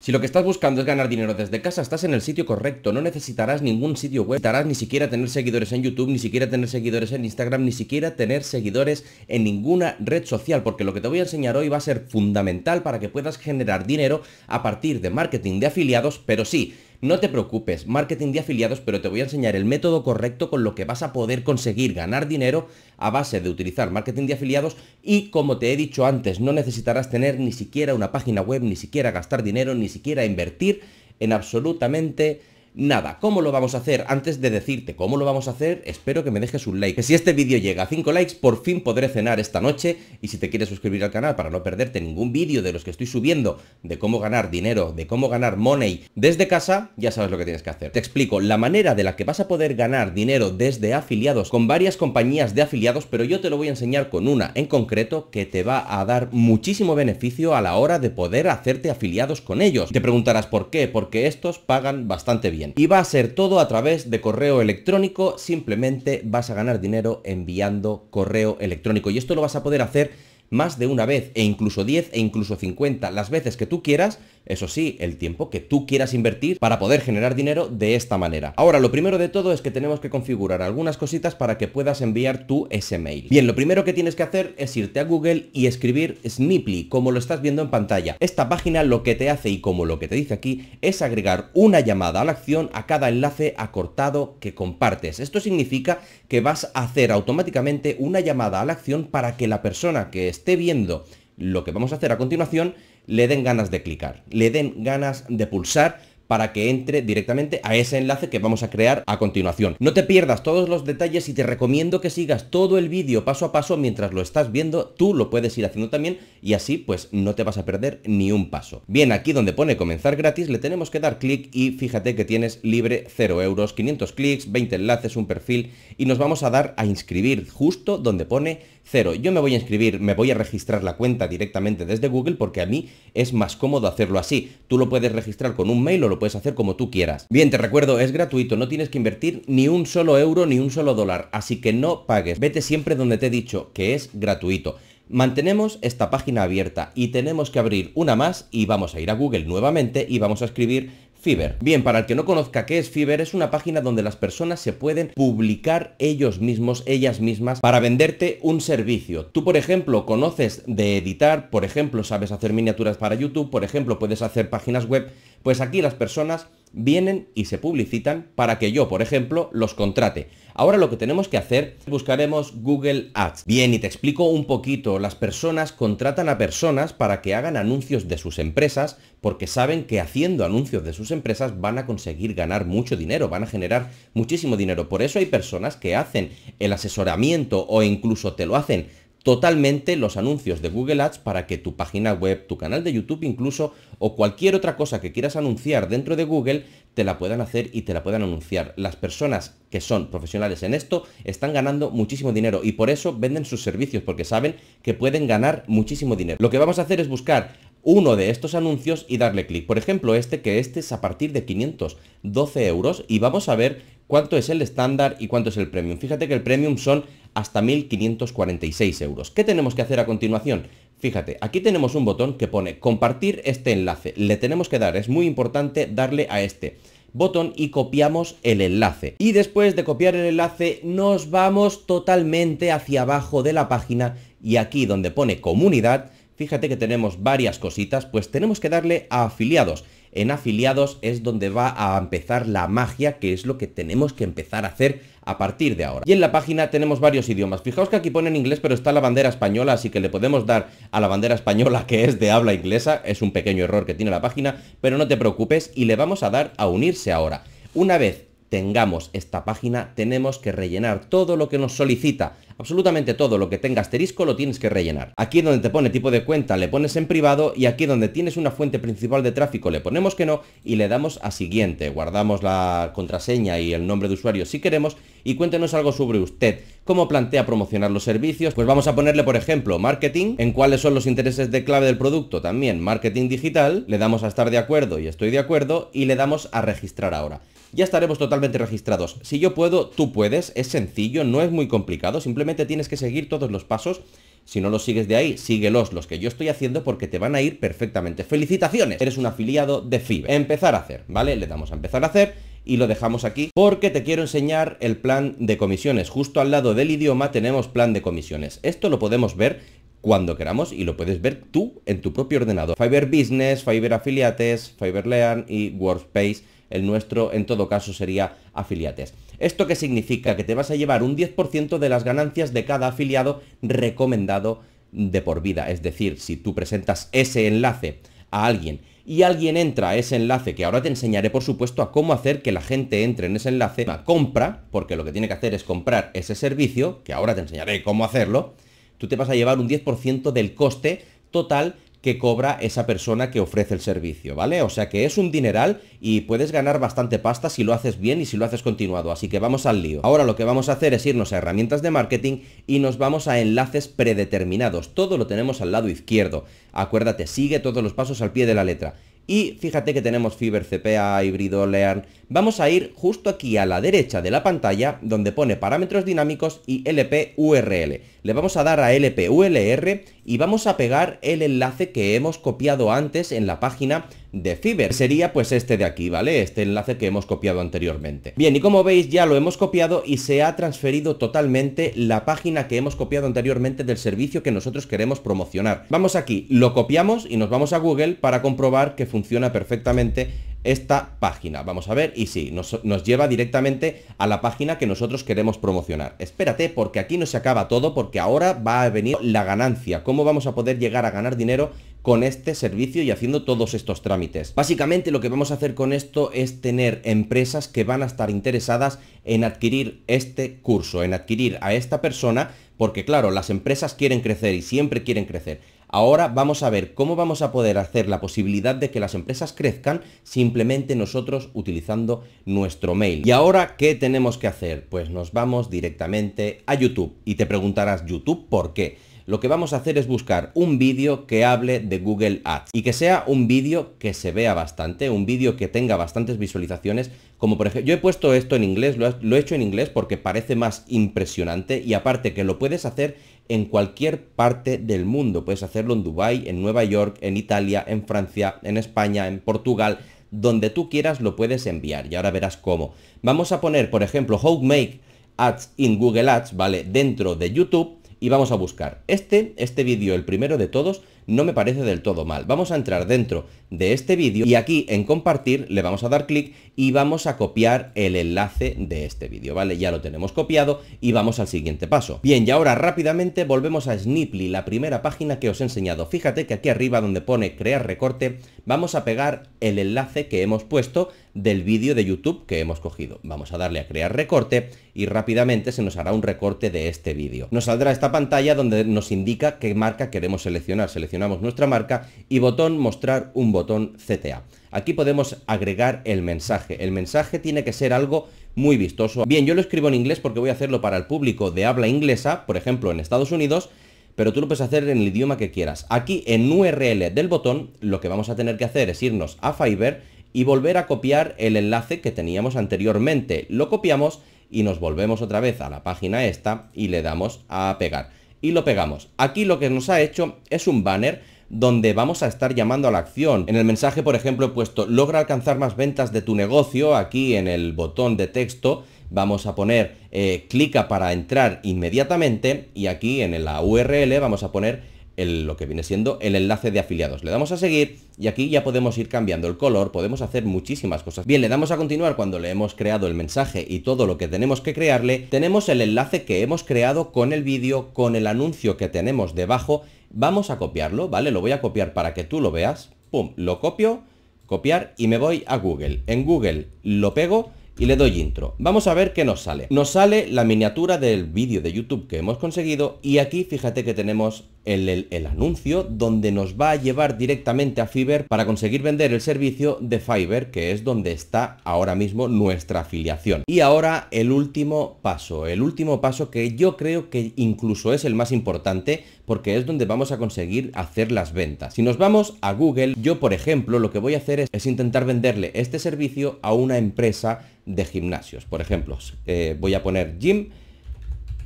Si lo que estás buscando es ganar dinero desde casa, estás en el sitio correcto. No necesitarás ningún sitio web. Necesitarás ni siquiera tener seguidores en YouTube, ni siquiera tener seguidores en Instagram, ni siquiera tener seguidores en ninguna red social, porque lo que te voy a enseñar hoy va a ser fundamental para que puedas generar dinero a partir de marketing de afiliados, pero sí, no te preocupes, marketing de afiliados, pero te voy a enseñar el método correcto con lo que vas a poder conseguir ganar dinero a base de utilizar marketing de afiliados y como te he dicho antes, no necesitarás tener ni siquiera una página web, ni siquiera gastar dinero, ni siquiera invertir en absolutamente Nada, ¿cómo lo vamos a hacer? Antes de decirte cómo lo vamos a hacer, espero que me dejes un like. si este vídeo llega a 5 likes, por fin podré cenar esta noche. Y si te quieres suscribir al canal para no perderte ningún vídeo de los que estoy subiendo, de cómo ganar dinero, de cómo ganar money desde casa, ya sabes lo que tienes que hacer. Te explico, la manera de la que vas a poder ganar dinero desde afiliados, con varias compañías de afiliados, pero yo te lo voy a enseñar con una en concreto que te va a dar muchísimo beneficio a la hora de poder hacerte afiliados con ellos. Te preguntarás por qué, porque estos pagan bastante bien. Y va a ser todo a través de correo electrónico, simplemente vas a ganar dinero enviando correo electrónico. Y esto lo vas a poder hacer más de una vez, e incluso 10, e incluso 50, las veces que tú quieras, eso sí, el tiempo que tú quieras invertir para poder generar dinero de esta manera. Ahora, lo primero de todo es que tenemos que configurar algunas cositas para que puedas enviar tu ese Bien, lo primero que tienes que hacer es irte a Google y escribir Sniply, como lo estás viendo en pantalla. Esta página lo que te hace y como lo que te dice aquí es agregar una llamada a la acción a cada enlace acortado que compartes. Esto significa que vas a hacer automáticamente una llamada a la acción para que la persona que esté viendo lo que vamos a hacer a continuación le den ganas de clicar, le den ganas de pulsar para que entre directamente a ese enlace que vamos a crear a continuación. No te pierdas todos los detalles y te recomiendo que sigas todo el vídeo paso a paso mientras lo estás viendo, tú lo puedes ir haciendo también y así pues no te vas a perder ni un paso. Bien, aquí donde pone comenzar gratis le tenemos que dar clic y fíjate que tienes libre 0 euros, 500 clics, 20 enlaces, un perfil y nos vamos a dar a inscribir justo donde pone Cero, yo me voy a inscribir, me voy a registrar la cuenta directamente desde Google porque a mí es más cómodo hacerlo así. Tú lo puedes registrar con un mail o lo puedes hacer como tú quieras. Bien, te recuerdo, es gratuito, no tienes que invertir ni un solo euro ni un solo dólar, así que no pagues. Vete siempre donde te he dicho que es gratuito. Mantenemos esta página abierta y tenemos que abrir una más y vamos a ir a Google nuevamente y vamos a escribir Fiverr. Bien, para el que no conozca qué es Fiverr, es una página donde las personas se pueden publicar ellos mismos, ellas mismas, para venderte un servicio. Tú, por ejemplo, conoces de editar, por ejemplo, sabes hacer miniaturas para YouTube, por ejemplo, puedes hacer páginas web, pues aquí las personas vienen y se publicitan para que yo, por ejemplo, los contrate. Ahora lo que tenemos que hacer, buscaremos Google Ads. Bien, y te explico un poquito, las personas contratan a personas para que hagan anuncios de sus empresas porque saben que haciendo anuncios de sus empresas van a conseguir ganar mucho dinero, van a generar muchísimo dinero. Por eso hay personas que hacen el asesoramiento o incluso te lo hacen totalmente los anuncios de Google Ads para que tu página web, tu canal de YouTube incluso o cualquier otra cosa que quieras anunciar dentro de Google te la puedan hacer y te la puedan anunciar. Las personas que son profesionales en esto están ganando muchísimo dinero y por eso venden sus servicios porque saben que pueden ganar muchísimo dinero. Lo que vamos a hacer es buscar uno de estos anuncios y darle clic. Por ejemplo, este que este es a partir de 512 euros y vamos a ver cuánto es el estándar y cuánto es el premium. Fíjate que el premium son hasta 1.546 euros. ¿Qué tenemos que hacer a continuación? Fíjate, aquí tenemos un botón que pone compartir este enlace. Le tenemos que dar, es muy importante darle a este botón y copiamos el enlace. Y después de copiar el enlace nos vamos totalmente hacia abajo de la página y aquí donde pone comunidad, fíjate que tenemos varias cositas, pues tenemos que darle a afiliados en afiliados es donde va a empezar la magia, que es lo que tenemos que empezar a hacer a partir de ahora. Y en la página tenemos varios idiomas. Fijaos que aquí pone en inglés, pero está la bandera española, así que le podemos dar a la bandera española que es de habla inglesa. Es un pequeño error que tiene la página, pero no te preocupes y le vamos a dar a unirse ahora. Una vez tengamos esta página, tenemos que rellenar todo lo que nos solicita Absolutamente todo lo que tenga asterisco lo tienes que rellenar. Aquí donde te pone tipo de cuenta le pones en privado y aquí donde tienes una fuente principal de tráfico le ponemos que no y le damos a siguiente. Guardamos la contraseña y el nombre de usuario si queremos y cuéntenos algo sobre usted. ¿Cómo plantea promocionar los servicios? Pues vamos a ponerle, por ejemplo, marketing, en cuáles son los intereses de clave del producto, también marketing digital, le damos a estar de acuerdo y estoy de acuerdo y le damos a registrar ahora. Ya estaremos totalmente registrados. Si yo puedo, tú puedes, es sencillo, no es muy complicado, simplemente tienes que seguir todos los pasos. Si no los sigues de ahí, síguelos, los que yo estoy haciendo, porque te van a ir perfectamente. ¡Felicitaciones! Eres un afiliado de fiverr Empezar a hacer, ¿vale? Le damos a empezar a hacer y lo dejamos aquí porque te quiero enseñar el plan de comisiones. Justo al lado del idioma tenemos plan de comisiones. Esto lo podemos ver cuando queramos y lo puedes ver tú en tu propio ordenador. Fiverr Business, Fiverr afiliates Fiverr Learn y Workspace el nuestro en todo caso sería afiliates. ¿Esto qué significa? Que te vas a llevar un 10% de las ganancias de cada afiliado recomendado de por vida. Es decir, si tú presentas ese enlace a alguien y alguien entra a ese enlace, que ahora te enseñaré por supuesto a cómo hacer que la gente entre en ese enlace, compra, porque lo que tiene que hacer es comprar ese servicio, que ahora te enseñaré cómo hacerlo, tú te vas a llevar un 10% del coste total que cobra esa persona que ofrece el servicio, ¿vale? O sea que es un dineral y puedes ganar bastante pasta si lo haces bien y si lo haces continuado, así que vamos al lío. Ahora lo que vamos a hacer es irnos a herramientas de marketing y nos vamos a enlaces predeterminados, todo lo tenemos al lado izquierdo. Acuérdate, sigue todos los pasos al pie de la letra. Y fíjate que tenemos Fiber CPA, híbrido, Learn. Vamos a ir justo aquí a la derecha de la pantalla donde pone parámetros dinámicos y LP URL. Le vamos a dar a LP url y vamos a pegar el enlace que hemos copiado antes en la página de Fiverr. Sería pues este de aquí, ¿vale? Este enlace que hemos copiado anteriormente. Bien, y como veis ya lo hemos copiado y se ha transferido totalmente la página que hemos copiado anteriormente del servicio que nosotros queremos promocionar. Vamos aquí, lo copiamos y nos vamos a Google para comprobar que funciona perfectamente esta página. Vamos a ver, y sí, nos, nos, lleva directamente a la página que nosotros queremos promocionar. Espérate, porque aquí no se acaba todo, porque ahora va a venir la ganancia. ¿Cómo vamos a poder llegar a ganar dinero con este servicio y haciendo todos estos trámites? Básicamente lo que vamos a hacer con esto es tener empresas que van a estar interesadas en adquirir este curso, en adquirir a esta persona, porque claro, las empresas quieren crecer y siempre quieren crecer Ahora vamos a ver cómo vamos a poder hacer la posibilidad de que las empresas crezcan simplemente nosotros utilizando nuestro mail. ¿Y ahora qué tenemos que hacer? Pues nos vamos directamente a YouTube y te preguntarás YouTube por qué lo que vamos a hacer es buscar un vídeo que hable de Google Ads y que sea un vídeo que se vea bastante, un vídeo que tenga bastantes visualizaciones, como por ejemplo, yo he puesto esto en inglés, lo, he hecho en inglés porque parece más impresionante y aparte que lo puedes hacer en cualquier parte del mundo. Puedes hacerlo en Dubai, en Nueva York, en Italia, en Francia, en España, en Portugal, donde tú quieras lo puedes enviar y ahora verás cómo. Vamos a poner, por ejemplo, How Make Ads in Google Ads, ¿vale? Dentro de YouTube y vamos a buscar este, este vídeo, el primero de todos, no me parece del todo mal. Vamos a entrar dentro de este vídeo y aquí en compartir le vamos a dar clic y vamos a copiar el enlace de este vídeo, ¿vale? Ya lo tenemos copiado y vamos al siguiente paso. Bien, y ahora rápidamente volvemos a Sniply, la primera página que os he enseñado. Fíjate que aquí arriba donde pone crear recorte, vamos a pegar el enlace que hemos puesto del vídeo de YouTube que hemos cogido. Vamos a darle a crear recorte y rápidamente se nos hará un recorte de este vídeo. Nos saldrá esta pantalla donde nos indica qué marca queremos seleccionar. Seleccionamos nuestra marca y botón mostrar un botón CTA. Aquí podemos agregar el mensaje. El mensaje tiene que ser algo muy vistoso. Bien, yo lo escribo en inglés porque voy a hacerlo para el público de habla inglesa, por ejemplo en Estados Unidos, pero tú lo puedes hacer en el idioma que quieras. Aquí en URL del botón lo que vamos a tener que hacer es irnos a Fiverr y volver a copiar el enlace que teníamos anteriormente. Lo copiamos y nos volvemos otra vez a la página esta y le damos a pegar. Y lo pegamos. Aquí lo que nos ha hecho es un banner donde vamos a estar llamando a la acción. En el mensaje, por ejemplo, he puesto logra alcanzar más ventas de tu negocio. Aquí en el botón de texto vamos a poner eh, clica para entrar inmediatamente y aquí en la URL vamos a poner lo que viene siendo el enlace de afiliados. Le damos a seguir y aquí ya podemos ir cambiando el color, podemos hacer muchísimas cosas. Bien, le damos a continuar cuando le hemos creado el mensaje y todo lo que tenemos que crearle. Tenemos el enlace que hemos creado con el vídeo, con el anuncio que tenemos debajo. Vamos a copiarlo, ¿vale? Lo voy a copiar para que tú lo veas. Pum, lo copio, copiar y me voy a Google. En Google lo pego y le doy intro. Vamos a ver qué nos sale. Nos sale la miniatura del vídeo de YouTube que hemos conseguido y aquí fíjate que tenemos el, anuncio donde nos va a llevar directamente a Fiverr para conseguir vender el servicio de Fiverr, que es donde está ahora mismo nuestra afiliación. Y ahora el último paso, el último paso que yo creo que incluso es el más importante porque es donde vamos a conseguir hacer las ventas. Si nos vamos a Google, yo por ejemplo lo que voy a hacer es, intentar venderle este servicio a una empresa de gimnasios. Por ejemplo, eh, voy a poner Gym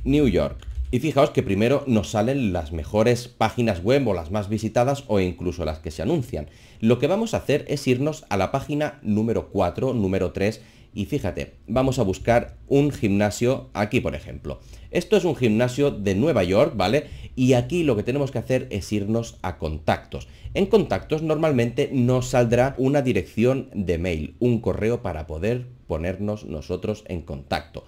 New York y fijaos que primero nos salen las mejores páginas web o las más visitadas o incluso las que se anuncian. Lo que vamos a hacer es irnos a la página número 4, número 3 y fíjate, vamos a buscar un gimnasio aquí, por ejemplo. Esto es un gimnasio de Nueva York, ¿vale? Y aquí lo que tenemos que hacer es irnos a contactos. En contactos normalmente nos saldrá una dirección de mail, un correo para poder ponernos nosotros en contacto.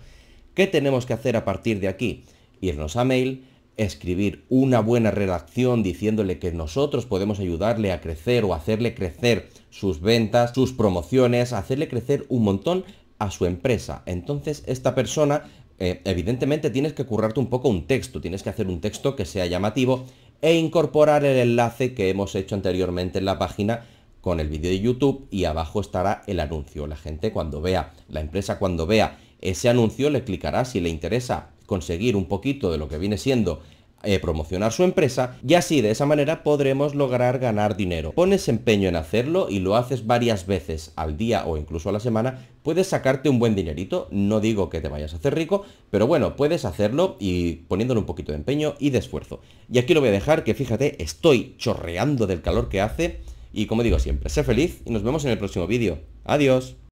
¿Qué tenemos que hacer a partir de aquí? irnos a mail, escribir una buena redacción diciéndole que nosotros podemos ayudarle a crecer o hacerle crecer sus ventas, sus promociones, hacerle crecer un montón a su empresa. Entonces esta persona, eh, evidentemente tienes que currarte un poco un texto, tienes que hacer un texto que sea llamativo e incorporar el enlace que hemos hecho anteriormente en la página con el vídeo de YouTube y abajo estará el anuncio. La gente cuando vea, la empresa cuando vea ese anuncio le clicará si le interesa conseguir un poquito de lo que viene siendo eh, promocionar su empresa y así de esa manera podremos lograr ganar dinero. Pones empeño en hacerlo y lo haces varias veces al día o incluso a la semana, puedes sacarte un buen dinerito, no digo que te vayas a hacer rico, pero bueno, puedes hacerlo y poniéndole un poquito de empeño y de esfuerzo. Y aquí lo voy a dejar, que fíjate, estoy chorreando del calor que hace y como digo siempre, sé feliz y nos vemos en el próximo vídeo. Adiós.